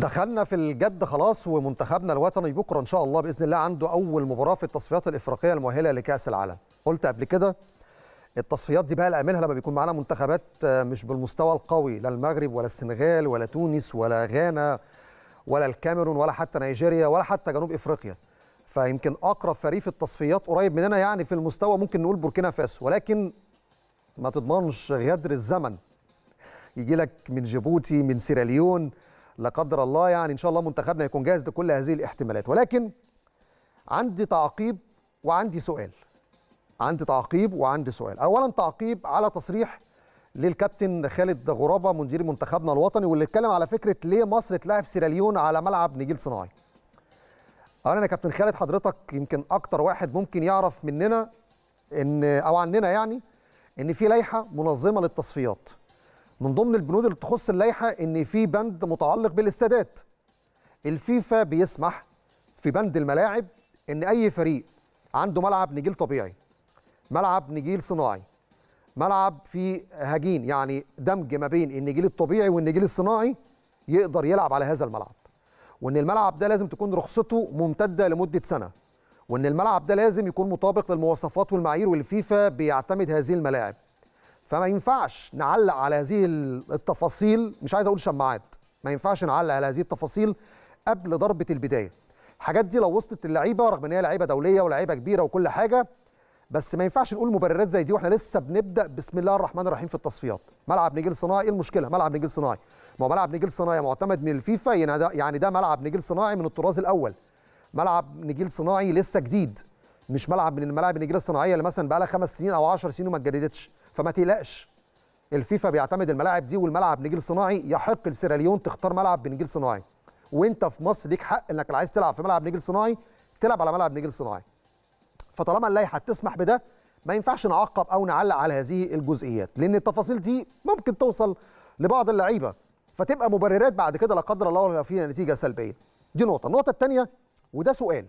دخلنا في الجد خلاص ومنتخبنا الوطني بكره ان شاء الله باذن الله عنده اول مباراه في التصفيات الافريقيه المؤهله لكاس العالم قلت قبل كده التصفيات دي بقى اللي لما بيكون معانا منتخبات مش بالمستوى القوي لا المغرب ولا السنغال ولا تونس ولا غانا ولا الكاميرون ولا حتى نيجيريا ولا حتى جنوب افريقيا فيمكن اقرب فريق في التصفيات قريب مننا يعني في المستوى ممكن نقول بوركينا فاسو ولكن ما تضمنش غدر الزمن يجي لك من جيبوتي من سيراليون لا قدر الله يعني ان شاء الله منتخبنا يكون جاهز لكل هذه الاحتمالات ولكن عندي تعقيب وعندي سؤال عندي تعقيب وعندي سؤال اولا تعقيب على تصريح للكابتن خالد غرابه مدير منتخبنا الوطني واللي اتكلم على فكره ليه مصر تلاعب سيراليون على ملعب نجيل صناعي اولا يا كابتن خالد حضرتك يمكن اكتر واحد ممكن يعرف مننا ان او عننا يعني ان في لائحه منظمه للتصفيات من ضمن البنود اللي تخص اللائحه ان في بند متعلق بالاستادات الفيفا بيسمح في بند الملاعب ان اي فريق عنده ملعب نجيل طبيعي ملعب نجيل صناعي ملعب فيه هجين يعني دمج ما بين النجيل الطبيعي والنجيل الصناعي يقدر يلعب على هذا الملعب وان الملعب ده لازم تكون رخصته ممتده لمده سنه وان الملعب ده لازم يكون مطابق للمواصفات والمعايير والفيفا بيعتمد هذه الملاعب فما ينفعش نعلق على هذه التفاصيل مش عايز اقول شماعات ما ينفعش نعلق على هذه التفاصيل قبل ضربه البدايه الحاجات دي لو وصلت اللعيبه رغم ان هي لعيبه دوليه ولاعيبه كبيره وكل حاجه بس ما ينفعش نقول مبررات زي دي واحنا لسه بنبدا بسم الله الرحمن الرحيم في التصفيات ملعب نجيل صناعي ايه المشكله ملعب نجيل صناعي ما هو ملعب نجيل صناعي معتمد من الفيفا يعني ده يعني ملعب نجيل صناعي من الطراز الاول ملعب نجيل صناعي لسه جديد مش ملعب من الملاعب النجيله الصناعيه اللي مثلا بقى لها خمس سنين او 10 سنين وما اتجددتش فما تقلقش الفيفا بيعتمد الملاعب دي والملعب نجيل صناعي يحق لسيراليون تختار ملعب بنجيل صناعي وانت في مصر ليك حق انك عايز تلعب في ملعب نجيل صناعي تلعب على ملعب نجيل صناعي فطالما اللائحه تسمح بده ما ينفعش نعقب او نعلق على هذه الجزئيات لان التفاصيل دي ممكن توصل لبعض اللعيبه فتبقى مبررات بعد كده لا قدر الله ولا فيها نتيجه سلبيه دي نقطه النقطه الثانيه وده سؤال